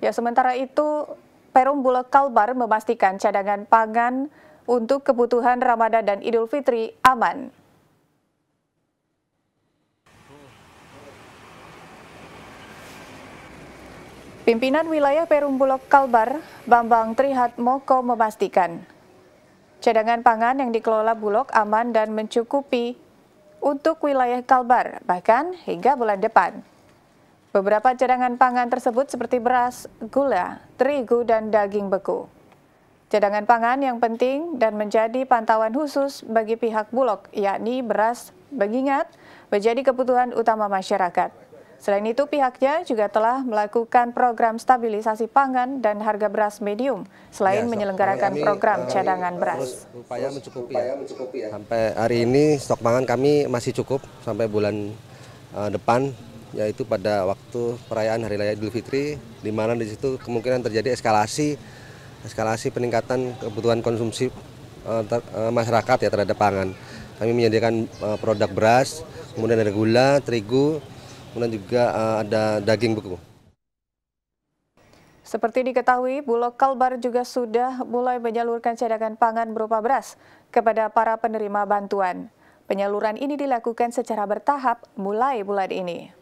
Ya, sementara itu Perum Bulog Kalbar memastikan cadangan pangan untuk kebutuhan Ramadan dan Idul Fitri aman. Pimpinan wilayah Perum Bulog Kalbar, Bambang Trihatmoko memastikan cadangan pangan yang dikelola Bulog aman dan mencukupi untuk wilayah Kalbar, bahkan hingga bulan depan. Beberapa cadangan pangan tersebut seperti beras, gula, terigu, dan daging beku. Cadangan pangan yang penting dan menjadi pantauan khusus bagi pihak Bulog, yakni beras, mengingat menjadi kebutuhan utama masyarakat. Selain itu pihaknya juga telah melakukan program stabilisasi pangan dan harga beras medium, selain ya, menyelenggarakan kami, program kami eh, cadangan beras. upaya ya. mencukupi ya. Sampai hari ini stok pangan kami masih cukup sampai bulan uh, depan yaitu pada waktu perayaan Hari Raya Idul Fitri di mana di situ kemungkinan terjadi eskalasi eskalasi peningkatan kebutuhan konsumsi eh, eh, masyarakat ya terhadap pangan. Kami menyediakan eh, produk beras, kemudian ada gula, terigu, kemudian juga ada daging beku. Seperti diketahui, Bulog Kalbar juga sudah mulai menyalurkan cadangan pangan berupa beras kepada para penerima bantuan. Penyaluran ini dilakukan secara bertahap mulai bulan ini.